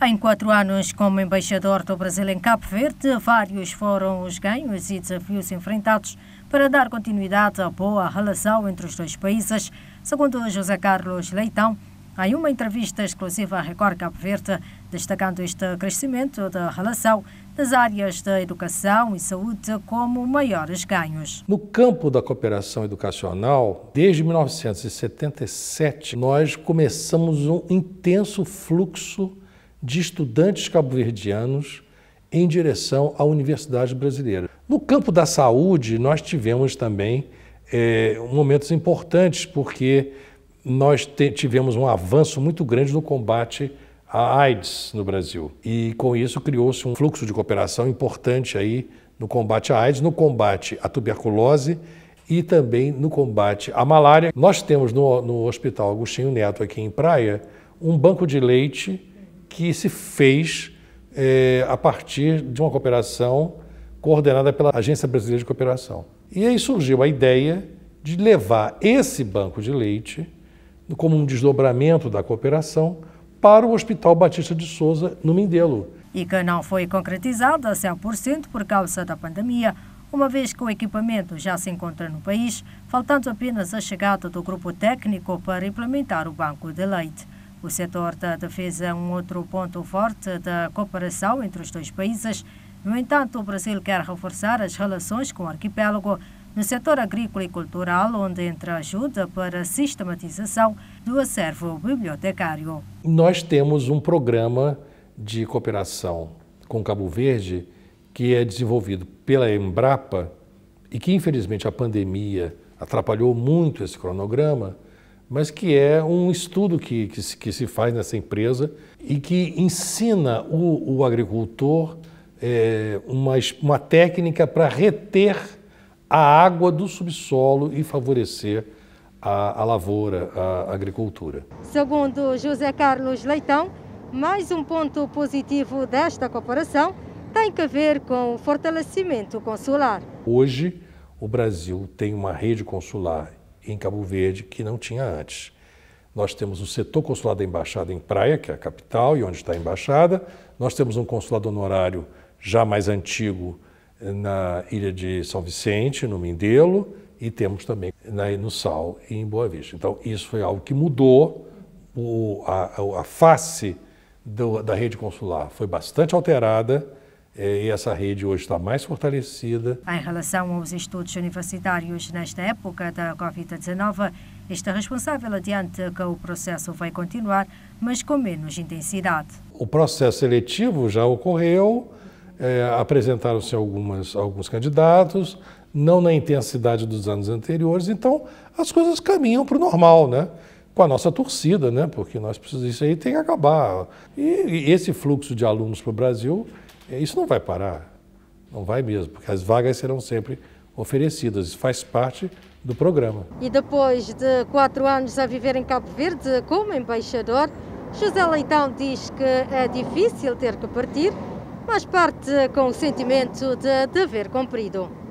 Em quatro anos como embaixador do Brasil em Cabo Verde, vários foram os ganhos e desafios enfrentados para dar continuidade à boa relação entre os dois países, segundo José Carlos Leitão, em uma entrevista exclusiva à Record Cabo Verde, destacando este crescimento da relação das áreas da educação e saúde como maiores ganhos. No campo da cooperação educacional, desde 1977, nós começamos um intenso fluxo de estudantes cabo-verdianos em direção à Universidade Brasileira. No campo da saúde, nós tivemos também é, momentos importantes, porque nós tivemos um avanço muito grande no combate à AIDS no Brasil. E com isso criou-se um fluxo de cooperação importante aí no combate à AIDS, no combate à tuberculose e também no combate à malária. Nós temos no, no Hospital Agostinho Neto, aqui em Praia, um banco de leite que se fez é, a partir de uma cooperação coordenada pela Agência Brasileira de Cooperação. E aí surgiu a ideia de levar esse banco de leite, como um desdobramento da cooperação, para o Hospital Batista de Souza, no Mindelo. E que não foi concretizada a 100% por causa da pandemia, uma vez que o equipamento já se encontra no país, faltando apenas a chegada do grupo técnico para implementar o banco de leite. O setor da defesa é um outro ponto forte da cooperação entre os dois países. No entanto, o Brasil quer reforçar as relações com o arquipélago no setor agrícola e cultural, onde entra ajuda para a sistematização do acervo bibliotecário. Nós temos um programa de cooperação com Cabo Verde que é desenvolvido pela Embrapa e que, infelizmente, a pandemia atrapalhou muito esse cronograma mas que é um estudo que, que, se, que se faz nessa empresa e que ensina o, o agricultor é, uma, uma técnica para reter a água do subsolo e favorecer a, a lavoura, a agricultura. Segundo José Carlos Leitão, mais um ponto positivo desta cooperação tem a ver com o fortalecimento consular. Hoje, o Brasil tem uma rede consular em Cabo Verde que não tinha antes. Nós temos o setor consulado da embaixada em Praia, que é a capital e onde está a embaixada. Nós temos um consulado honorário já mais antigo eh, na ilha de São Vicente, no Mindelo, e temos também né, no Sal, e em Boa Vista. Então, isso foi algo que mudou o, a, a, face do, da rede consular. Foi bastante alterada é, e essa rede hoje está mais fortalecida. Em relação aos estudos universitários nesta época da Covid-19, está responsável adiante que o processo vai continuar, mas com menos intensidade. O processo seletivo já ocorreu, é, apresentaram-se alguns candidatos, não na intensidade dos anos anteriores, então as coisas caminham para o normal, né? com a nossa torcida, né? porque nós precisamos, isso aí tem que acabar. e, e esse fluxo de alunos para o Brasil é, isso não vai parar, não vai mesmo, porque as vagas serão sempre oferecidas, isso faz parte do programa. E depois de quatro anos a viver em Cabo Verde como embaixador, José Leitão diz que é difícil ter que partir, mas parte com o sentimento de dever cumprido.